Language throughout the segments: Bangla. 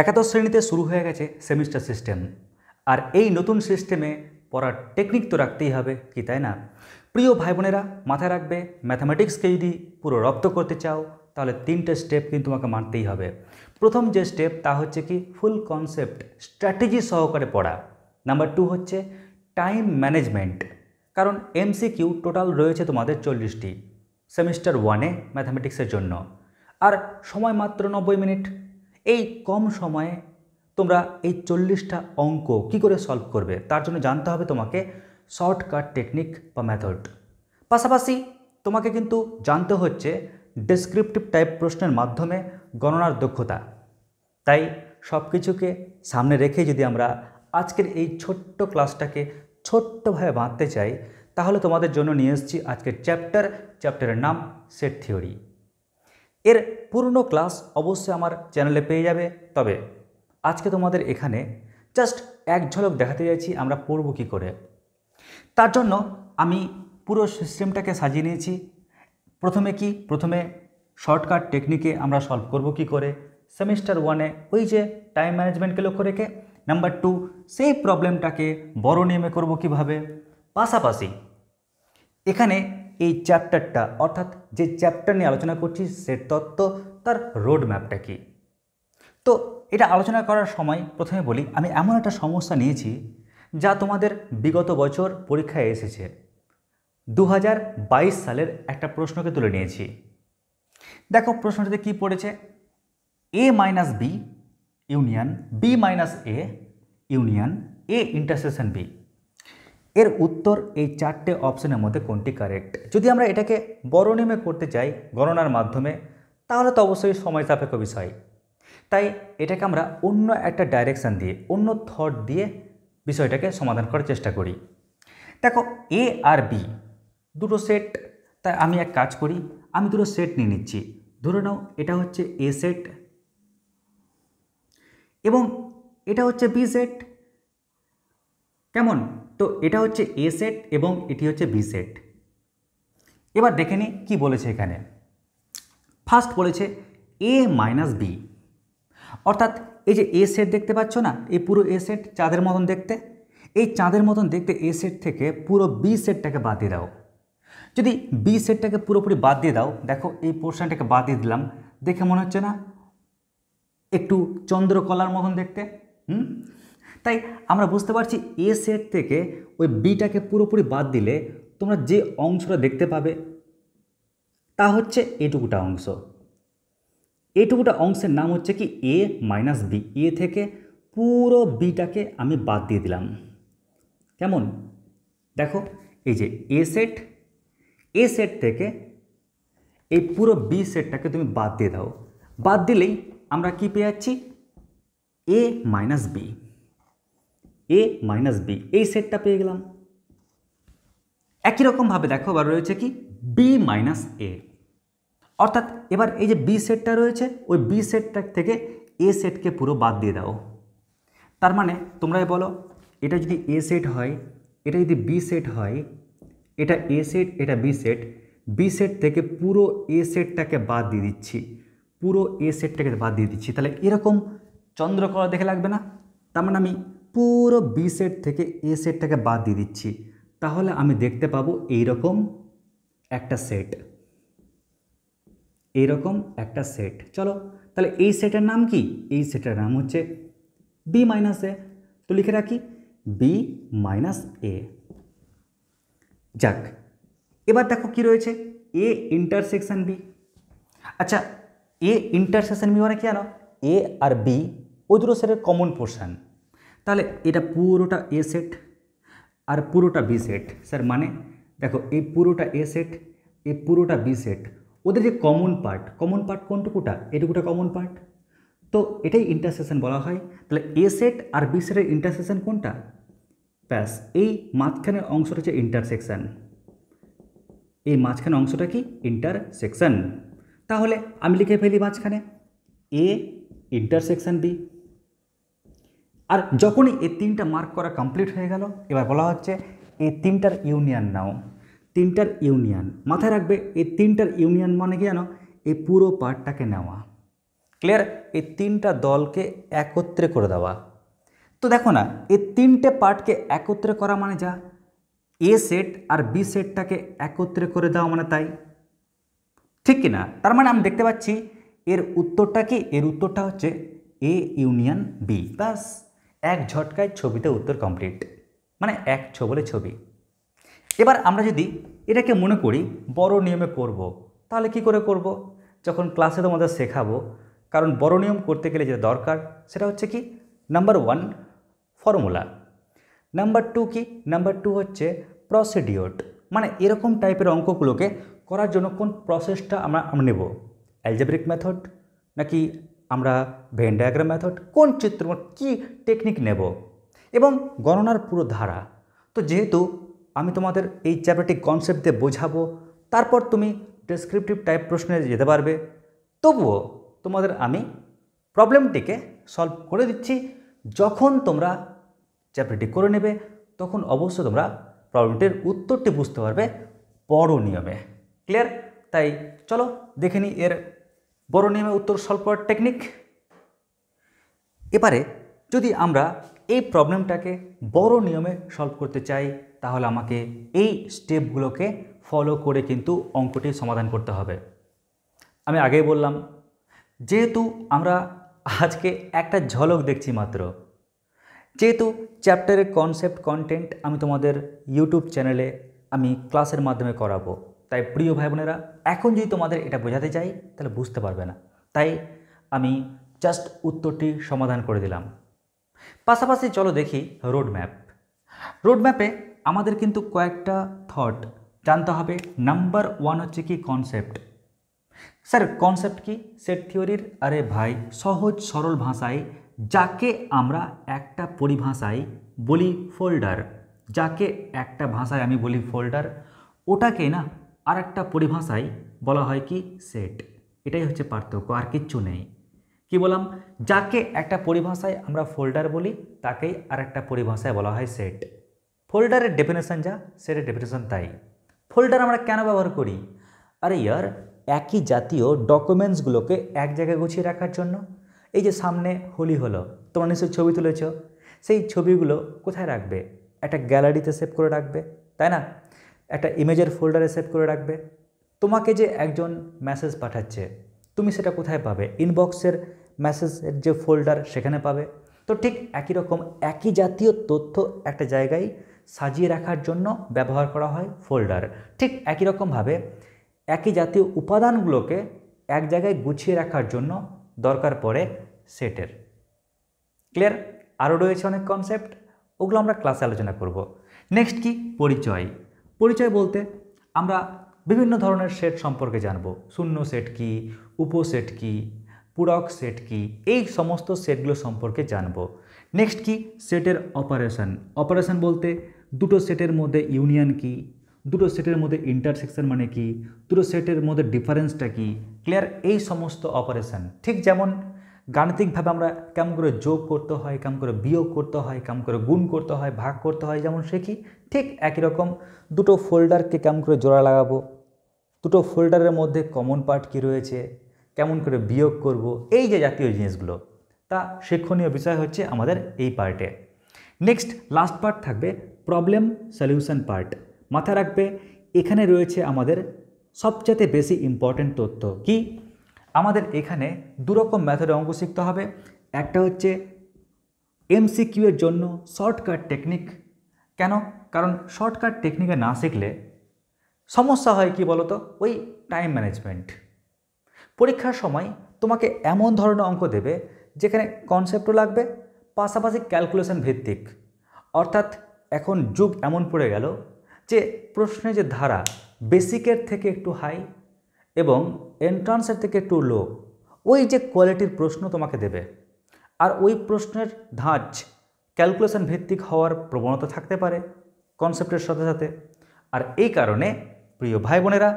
একাদশ শ্রেণীতে শুরু হয়ে গেছে সেমিস্টার সিস্টেম আর এই নতুন সিস্টেমে পড়ার টেকনিক তো রাখতেই হবে কি তাই না প্রিয় ভাই বোনেরা মাথায় রাখবে ম্যাথামেটিক্সকে যদি পুরো রপ্ত করতে চাও তাহলে তিনটে স্টেপ কিন্তু তোমাকে মানতেই হবে প্রথম যে স্টেপ তা হচ্ছে কি ফুল কনসেপ্ট স্ট্র্যাটেজি সহকারে পড়া নাম্বার টু হচ্ছে টাইম ম্যানেজমেন্ট কারণ এমসিকিউ টোটাল রয়েছে তোমাদের চল্লিশটি সেমিস্টার ওয়ানে ম্যাথামেটিক্সের জন্য আর সময় মাত্র নব্বই মিনিট এই কম সময়ে তোমরা এই চল্লিশটা অঙ্ক কি করে সলভ করবে তার জন্য জানতে হবে তোমাকে শর্টকাট টেকনিক বা মেথড পাশাপাশি তোমাকে কিন্তু জানতে হচ্ছে ডেসক্রিপটিভ টাইপ প্রশ্নের মাধ্যমে গণনার দক্ষতা তাই সব কিছুকে সামনে রেখে যদি আমরা আজকের এই ছোট্ট ক্লাসটাকে ছোট্টভাবে বাঁধতে চাই তাহলে তোমাদের জন্য নিয়ে এসেছি আজকের চ্যাপ্টার চ্যাপ্টারের নাম সেট থিওরি এর পূর্ণ ক্লাস অবশ্যই আমার চ্যানেলে পেয়ে যাবে তবে আজকে তোমাদের এখানে জাস্ট এক ঝলক দেখাতে যাচ্ছি আমরা পড়ব কী করে তার জন্য আমি পুরো সিস্টেমটাকে সাজিয়ে নিয়েছি প্রথমে কি প্রথমে শর্টকাট টেকনিকে আমরা সলভ করব কি করে সেমিস্টার ওয়ানে ওই যে টাইম ম্যানেজমেন্টকে লক্ষ্য রেখে নাম্বার টু সেই প্রবলেমটাকে বড় নিয়মে করব কিভাবে পাশাপাশি এখানে এই চ্যাপ্টারটা অর্থাৎ যে চ্যাপ্টার নিয়ে আলোচনা করছি সে তত্ত্ব তার রোড ম্যাপটা কী তো এটা আলোচনা করার সময় প্রথমে বলি আমি এমন একটা সমস্যা নিয়েছি যা তোমাদের বিগত বছর পরীক্ষায় এসেছে দু সালের একটা প্রশ্নকে তুলে নিয়েছি দেখো প্রশ্নটিতে কি পড়েছে A minus B union B minus A union A intersection B এর উত্তর এই চারটে অপশনের মধ্যে কোনটি কারেক্ট যদি আমরা এটাকে বড় নেমে করতে চাই গণনার মাধ্যমে তাহলে তো অবশ্যই সময় সাপেক্ষ বিষয় তাই এটাকে আমরা অন্য একটা ডাইরেকশান দিয়ে অন্য থট দিয়ে বিষয়টাকে সমাধান করার চেষ্টা করি দেখো এ আর বি দুটো সেট তাই আমি এক কাজ করি আমি দুটো সেট নিয়ে নিচ্ছি ধরে নাও এটা হচ্ছে এ সেট এবং এটা হচ্ছে বি সেট কেমন তো এটা হচ্ছে এ সেট এবং এটি হচ্ছে বি সেট এবার দেখে নিই কী বলেছে এখানে ফার্স্ট বলেছে এ মাইনাস বি অর্থাৎ এই যে এ সেট দেখতে পাচ্ছ না এই পুরো এ সেট চাঁদের মতন দেখতে এই চাঁদের মতন দেখতে এ সেট থেকে পুরো বি সেটটাকে বাদ দিয়ে দাও যদি বি সেটটাকে পুরোপুরি বাদ দিয়ে দাও দেখো এই পোর্শনটাকে বাদ দিয়ে দিলাম দেখে মনে হচ্ছে না একটু চন্দ্রকলার মতন দেখতে হুম তাই আমরা বুঝতে পারছি এ সেট থেকে ওই বিটাকে পুরোপুরি বাদ দিলে তোমরা যে অংশটা দেখতে পাবে তা হচ্ছে এটুকুটা অংশ এটুকুটা অংশের নাম হচ্ছে কি এ মাইনাস বি এ থেকে পুরো বিটাকে আমি বাদ দিয়ে দিলাম কেমন দেখো এই যে এ সেট এ সেট থেকে এই পুরো বি সেটটাকে তুমি বাদ দিয়ে দাও বাদ দিলেই আমরা কি পেয়ে যাচ্ছি A minus B A minus B এই সেটটা পেয়ে গেলাম একই রকমভাবে দেখো এবার রয়েছে কি বি মাইনাস এ অর্থাৎ এবার এই যে বি সেটটা রয়েছে ওই বি সেটটা থেকে এ সেটকে পুরো বাদ দিয়ে দাও তার মানে তোমরাই বলো এটা যদি এ সেট হয় এটা যদি বি সেট হয় এটা এ সেট এটা বি সেট বি সেট থেকে পুরো এ সেটটাকে বাদ দিয়ে দিচ্ছি পুরো এ সেটটাকে বাদ দিয়ে দিচ্ছি তাহলে এরকম চন্দ্রকলা দেখে লাগবে না তার মানে আমি পুরো বি সেট থেকে এ সেটটাকে বাদ দিয়ে দিচ্ছি তাহলে আমি দেখতে পাবো এইরকম একটা সেট রকম একটা সেট চলো তাহলে এই সেটের নাম কি এই সেটের নাম হচ্ছে বি মাইনাস এ তো লিখে রাখি বি মাইনাস এ যাক এবার দেখো কি রয়েছে এ ইন্টারসেকশন বি আচ্ছা এ ইন্টারসেকশন বি মানে কি জানো এ আর বি ওই দুটো সেটের কমন পোর্শান তাহলে এটা পুরোটা এ সেট আর পুরোটা বি সেট স্যার মানে দেখো এই পুরোটা এ সেট এই পুরোটা বি সেট ওদের যে কমন পার্ট কমন পার্ট কোনটুকুটা এটুকুটা কমন পার্ট তো এটাই ইন্টারসেকশন বলা হয় তাহলে এ সেট আর বি সেটের ইন্টারসেশন কোনটা ব্যাস এই মাঝখানের অংশটা হচ্ছে ইন্টারসেকশন এই মাঝখানের অংশটা কি ইন্টারসেকশান তাহলে আমি লিখে ফেলি মাঝখানে এ ইন্টারসেকশন বি আর যখনই এই তিনটা মার্ক করা কমপ্লিট হয়ে গেল এবার বলা হচ্ছে এই তিনটার ইউনিয়ন নাও তিনটার ইউনিয়ন মাথায় রাখবে এই তিনটার ইউনিয়ন মানে কি জানো এই পুরো পার্টটাকে নেওয়া ক্লিয়ার এই তিনটা দলকে একত্রে করে দেওয়া তো দেখো না এই তিনটে পার্টকে একত্রে করা মানে যা এ সেট আর বি সেটটাকে একত্রে করে দেওয়া মানে তাই ঠিক কি না তার মানে আমি দেখতে পাচ্ছি এর উত্তরটা কি এর উত্তরটা হচ্ছে এ ইউনিয়ন বি বাস এক ঝটকায় ছবিতে উত্তর কমপ্লিট মানে এক ছবলে ছবি এবার আমরা যদি এটাকে মনে করি বড় নিয়মে করব। তাহলে কি করে করব। যখন ক্লাসে তোমাদের শেখাবো কারণ বড় নিয়ম করতে গেলে যেটা দরকার সেটা হচ্ছে কি number one formula number two কি নাম্বার টু হচ্ছে প্রসিডিওট মানে এরকম টাইপের অঙ্কগুলোকে করার জন্য কোন প্রসেসটা আমরা আমরা নেব অ্যালজেব্রিক মেথড নাকি আমরা ভেন ডায়াগ্রাম মেথড কোন চিত্র কি টেকনিক নেব এবং গণনার পুরো ধারা তো যেহেতু আমি তোমাদের এই চ্যাপ্টারটি কনসেপ্ট দিয়ে বোঝাবো তারপর তুমি ডেসক্রিপটিভ টাইপ প্রশ্নে যেতে পারবে তবুও তোমাদের আমি প্রবলেমটিকে সলভ করে দিচ্ছি যখন তোমরা চ্যাপ্টারটি করে নেবে তখন অবশ্যই তোমরা প্রবলেমটির উত্তরটি বুঝতে পারবে বড় নিয়মে ক্লিয়ার তাই চলো দেখে নিই এর বড় নিয়মে উত্তর সলভ করার টেকনিক এবারে যদি আমরা এই প্রবলেমটাকে বড় নিয়মে সলভ করতে চাই তাহলে আমাকে এই স্টেপগুলোকে ফলো করে কিন্তু অঙ্কটি সমাধান করতে হবে আমি আগেই বললাম যেহেতু আমরা আজকে একটা ঝলক দেখছি মাত্র যেহেতু চ্যাপ্টারের কনসেপ্ট কন্টেন্ট আমি তোমাদের ইউটিউব চ্যানেলে আমি ক্লাসের মাধ্যমে করাবো তাই প্রিয় ভাই বোনেরা এখন যদি তোমাদের এটা বোঝাতে চাই তাহলে বুঝতে পারবে না তাই আমি জাস্ট উত্তরটি সমাধান করে দিলাম পাশাপাশি চলো দেখি রোড ম্যাপ রোড ম্যাপে আমাদের কিন্তু কয়েকটা থট জানতে হবে নাম্বার ওয়ান হচ্ছে কি কনসেপ্ট স্যার কনসেপ্ট কি সেট থিওরির আরে ভাই সহজ সরল ভাষায় যাকে আমরা একটা পরিভাষায় বলি ফোল্ডার যাকে একটা ভাষায় আমি বলি ফোল্ডার ওটাকে না আর একটা পরিভাষায় বলা হয় কি সেট এটাই হচ্ছে পার্থক্য আর কিচ্ছু নেই কি বললাম যাকে একটা পরিভাষায় আমরা ফোল্ডার বলি তাকেই আর একটা পরিভাষায় বলা হয় সেট ফোল্ডারের ডেফিনেশন যা সেটের ডেফিনেশন তাই ফোল্ডার আমরা কেন ব্যবহার করি আরে ইয়ার একই জাতীয় ডকুমেন্টসগুলোকে এক জায়গায় গুছিয়ে রাখার জন্য এই যে সামনে হোলি হলো তোমরা নিশ্চয় ছবি তুলেছ সেই ছবিগুলো কোথায় রাখবে একটা গ্যালারিতে সেভ করে রাখবে তাই না একটা ইমেজের ফোল্ডারে সেভ করে রাখবে তোমাকে যে একজন মেসেজ পাঠাচ্ছে তুমি সেটা কোথায় পাবে ইনবক্সের মেসেজের যে ফোল্ডার সেখানে পাবে তো ঠিক একই রকম একই জাতীয় তথ্য একটা জায়গায় সাজিয়ে রাখার জন্য ব্যবহার করা হয় ফোল্ডার ঠিক একই রকমভাবে একই জাতীয় উপাদানগুলোকে এক জায়গায় গুছিয়ে রাখার জন্য দরকার পড়ে সেটের ক্লিয়ার আরও রয়েছে অনেক কনসেপ্ট ওগুলো আমরা ক্লাসে আলোচনা করব নেক্সট কি পরিচয় পরিচয় বলতে আমরা বিভিন্ন ধরনের সেট সম্পর্কে জানব শূন্য সেট কি উপসেট কি পূরক সেট কি এই সমস্ত সেটগুলো সম্পর্কে জানব নেক্সট কি সেটের অপারেশন অপারেশন বলতে দুটো সেটের মধ্যে ইউনিয়ন কি দুটো সেটের মধ্যে ইন্টারসেকশন মানে কি দুটো সেটের মধ্যে ডিফারেন্সটা কি ক্লিয়ার এই সমস্ত অপারেশন ঠিক যেমন গাণিতিকভাবে আমরা কেমন করে যোগ করতে হয় কেমন করে বিয়োগ করতে হয় কেমন করে গুণ করতে হয় ভাগ করতে হয় যেমন শেখি ঠিক একই রকম দুটো ফোল্ডারকে কেমন করে জোড়া লাগাবো দুটো ফোল্ডারের মধ্যে কমন পার্ট কী রয়েছে কেমন করে বিয়োগ করব এই যে জাতীয় জিনিসগুলো তা শিক্ষণীয় বিষয় হচ্ছে আমাদের এই পার্টে নেক্সট লাস্ট পার্ট থাকবে প্রবলেম সলিউশন পার্ট মাথায় রাখবে এখানে রয়েছে আমাদের সবচেয়ে বেশি ইম্পর্ট্যান্ট তথ্য কি আমাদের এখানে দুরকম মেথডে অঙ্ক শিখতে হবে একটা হচ্ছে এমসিকিউ এর জন্য শর্টকাট টেকনিক কেন কারণ শর্টকাট টেকনিকে না শিখলে সমস্যা হয় কি বলতো ওই টাইম ম্যানেজমেন্ট পরীক্ষার সময় তোমাকে এমন ধরনের অঙ্ক দেবে যেখানে কনসেপ্টও লাগবে পাশাপাশি ক্যালকুলেশন ভিত্তিক অর্থাৎ এখন যুগ এমন পড়ে গেল যে প্রশ্নে যে ধারা বেসিকের থেকে একটু হাই এবং এন্ট্রান্সের থেকে একটু লো ওই যে কোয়ালিটির প্রশ্ন তোমাকে দেবে আর ওই প্রশ্নের ধাঁচ ক্যালকুলেশন ভিত্তিক হওয়ার প্রবণতা থাকতে পারে কনসেপ্টের সাথে সাথে আর এই কারণে প্রিয় ভাই বোনেরা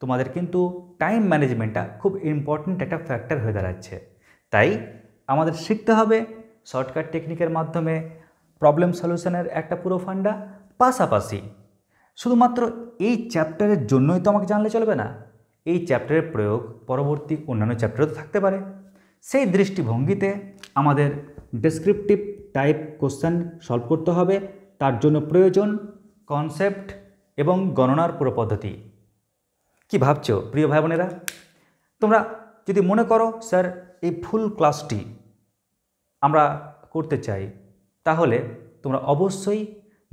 তোমাদের কিন্তু টাইম ম্যানেজমেন্টটা খুব ইম্পর্ট্যান্ট একটা ফ্যাক্টর হয়ে দাঁড়াচ্ছে তাই আমাদের শিখতে হবে শর্টকাট টেকনিকের মাধ্যমে প্রবলেম সলিউশনের একটা পুরো ফান্ডা পাশাপাশি শুধুমাত্র এই চ্যাপ্টারের জন্যই তো আমাকে জানলে চলবে না এই চ্যাপ্টারের প্রয়োগ পরবর্তী অন্যান্য চ্যাপ্টারেও থাকতে পারে সেই দৃষ্টিভঙ্গিতে আমাদের ডেসক্রিপটিভ টাইপ কোশ্চেন সলভ করতে হবে তার জন্য প্রয়োজন কনসেপ্ট এবং গণনার পুরো পদ্ধতি কি ভাবছো প্রিয় ভাই বোনেরা তোমরা যদি মনে করো স্যার এই ফুল ক্লাসটি আমরা করতে চাই তাহলে তোমরা অবশ্যই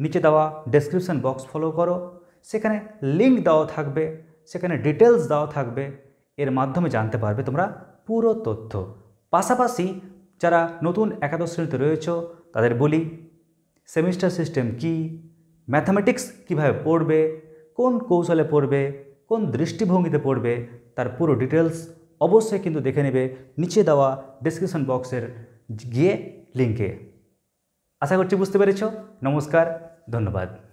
নিচে দেওয়া ডেসক্রিপশন বক্স ফলো করো সেখানে লিঙ্ক দেওয়া থাকবে সেখানে ডিটেলস দেওয়া থাকবে এর মাধ্যমে জানতে পারবে তোমরা পুরো তথ্য পাশাপাশি যারা নতুন একাদশ শ্রেণীতে রয়েছ তাদের বলি সেমিস্টার সিস্টেম কি ম্যাথামেটিক্স কিভাবে পড়বে কোন কৌশলে পড়বে কোন দৃষ্টিভঙ্গিতে পড়বে তার পুরো ডিটেলস অবশ্যই কিন্তু দেখে নেবে নিচে দেওয়া ডিসক্রিপশন বক্সের গিয়ে লিঙ্কে আশা করছি বুঝতে পেরেছ নমস্কার ধন্যবাদ